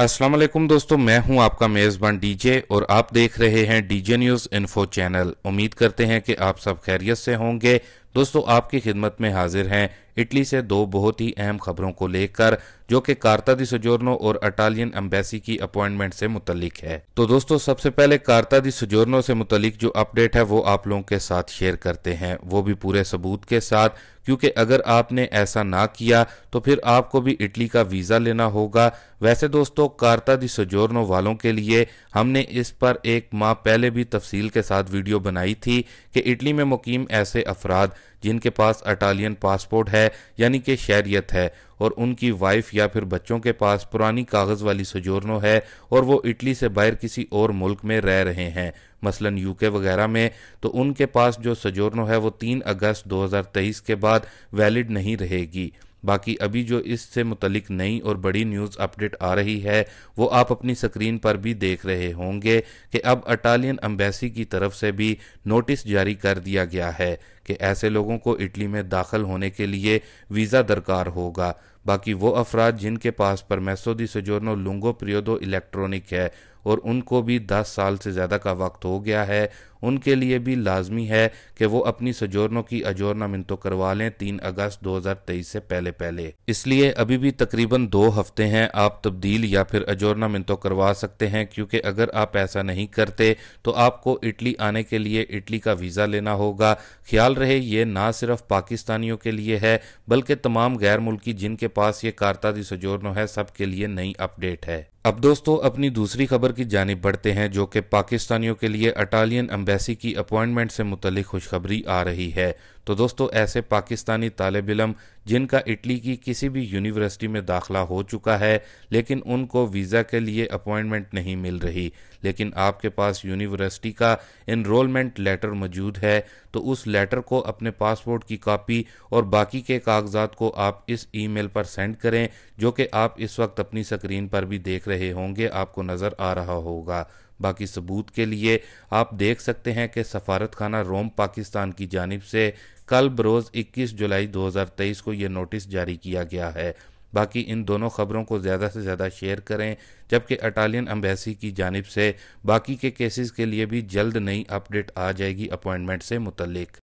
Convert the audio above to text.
अस्सलाम वालेकुम दोस्तों मैं हूं आपका मेज़बान डीजे और आप देख रहे हैं डीजे न्यूज़ इन्फो चैनल उम्मीद करते हैं कि आप सब खैरियत से होंगे दोस्तों आपकी खिदमत में हाजिर हैं इटली से दो बहुत ही अहम खबरों को लेकर जो कि कार्ता दी सुजोर्नो और अटालियन एम्बेसी की अपॉइंटमेंट से मुतलिक है तो दोस्तों सबसे पहले कार्ता दी सुजोर्नो से मुतलिक जो अपडेट है वो आप लोगों के साथ शेयर करते हैं वो भी पूरे सबूत के साथ क्योंकि अगर आपने ऐसा ना किया तो फिर आपको भी इटली का वीज़ा लेना होगा वैसे दोस्तों कार्ता दी सुजोर्नो वालों के लिए हमने इस पर एक माह पहले भी तफसील के साथ वीडियो बनाई थी कि इटली में मुकीम ऐसे अफराद जिनके पास अटालियन पासपोर्ट है यानी कि शहरियत है और उनकी वाइफ या फिर बच्चों के पास पुरानी कागज़ वाली सजोरनो है और वो इटली से बाहर किसी और मुल्क में रह रहे हैं मसलन यूके वगैरह में तो उनके पास जो सजोरनो है वो तीन अगस्त 2023 के बाद वैलिड नहीं रहेगी बाकी अभी जो इससे मुतलिक नई और बड़ी न्यूज़ अपडेट आ रही है वो आप अपनी स्क्रीन पर भी देख रहे होंगे कि अब अटालियन अम्बेसी की तरफ से भी नोटिस जारी कर दिया गया है कि ऐसे लोगों को इटली में दाखिल होने के लिए वीज़ा दरकार होगा बाकी वो अफराद जिनके पास परमेसो दी सजोरनो लुंगो प्रियोदो इलेक्ट्रॉनिक है और उनको भी 10 साल से ज़्यादा का वक्त हो गया है उनके लिए भी लाजमी है कि वो अपनी सजोरनों की अजोरना मिनतो करवा लें तीन अगस्त 2023 से पहले पहले इसलिए अभी भी तकरीबन दो हफ्ते हैं आप तब्दील या फिर अजोरना मिनतो करवा सकते हैं क्योंकि अगर आप ऐसा नहीं करते तो आपको इटली आने के लिए इटली का वीज़ा लेना होगा ख्याल रहे ये ना सिर्फ पाकिस्तानियों के लिए है बल्कि तमाम गैर मुल्की जिनके पास ये कार्ता दी सजोरनो है सबके लिए नई अपडेट है अब दोस्तों अपनी दूसरी खबर की जानब बढ़ते हैं जो कि पाकिस्तानियों के लिए अटालियन अम्बेसी की अपॉइंटमेंट से मुतलिक खुशखबरी आ रही है तो दोस्तों ऐसे पाकिस्तानी तालब इलम जिनका इटली की किसी भी यूनिवर्सिटी में दाखला हो चुका है लेकिन उनको वीज़ा के लिए अपॉइंटमेंट नहीं मिल रही लेकिन आपके पास यूनिवर्सिटी का इनरोलमेंट लेटर मौजूद है तो उस लेटर को अपने पासपोर्ट की कापी और बाकी के कागजात को आप इस ईमेल पर सेंड करें जो कि आप इस वक्त अपनी स्क्रीन पर भी देख रहे होंगे आपको नज़र आ रहा होगा बाकी सबूत के लिए आप देख सकते हैं कि सफारत खाना रोम पाकिस्तान की जानब से कल बरोज़ 21 जुलाई 2023 को यह नोटिस जारी किया गया है बाकी इन दोनों खबरों को ज़्यादा से ज़्यादा शेयर करें जबकि अटालियन एम्बेसी की जानब से बाकी के केसेस के लिए भी जल्द नई अपडेट आ जाएगी अपॉइंटमेंट से मुतलिक